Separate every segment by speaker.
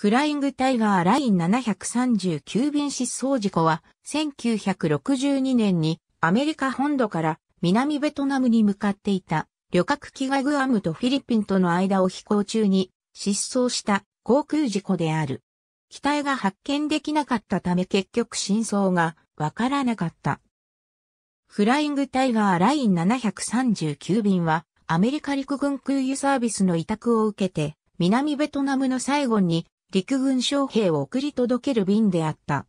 Speaker 1: フライングタイガーライン739便失踪事故は、1962年にアメリカ本土から南ベトナムに向かっていた旅客機がグアムとフィリピンとの間を飛行中に失踪した航空事故である。機体が発見できなかったため結局真相がわからなかった。フライングタイガーライン739便はアメリカ陸軍空輸サービスの委託を受けて南ベトナムの最後に陸軍将兵を送り届ける便であった。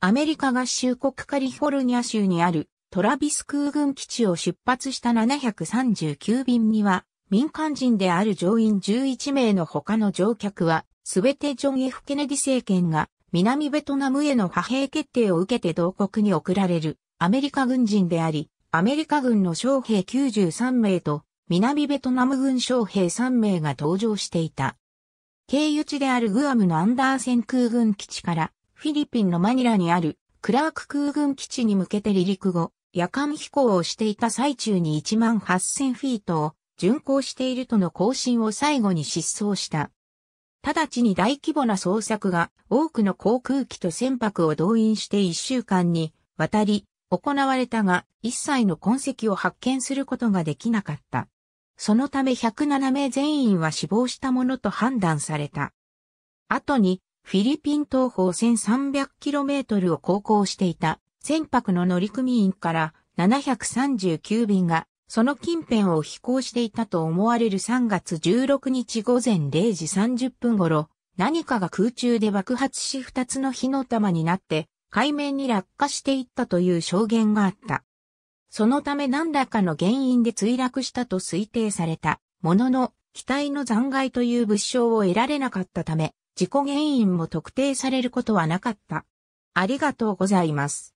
Speaker 1: アメリカ合衆国カリフォルニア州にあるトラビス空軍基地を出発した739便には、民間人である乗員11名の他の乗客は、すべてジョン・ F・ ケネディ政権が南ベトナムへの派兵決定を受けて同国に送られるアメリカ軍人であり、アメリカ軍の将兵93名と南ベトナム軍将兵3名が登場していた。経由地であるグアムのアンダーセン空軍基地からフィリピンのマニラにあるクラーク空軍基地に向けて離陸後、夜間飛行をしていた最中に1万8000フィートを巡航しているとの更新を最後に失踪した。直ちに大規模な捜索が多くの航空機と船舶を動員して1週間にわたり行われたが一切の痕跡を発見することができなかった。そのため107名全員は死亡したものと判断された。後に、フィリピン東方 1300km を航行していた船舶の乗組員から739便がその近辺を飛行していたと思われる3月16日午前0時30分頃、何かが空中で爆発し2つの火の玉になって海面に落下していったという証言があった。そのため何らかの原因で墜落したと推定された、ものの、機体の残骸という物証を得られなかったため、事故原因も特定されることはなかった。ありがとうございます。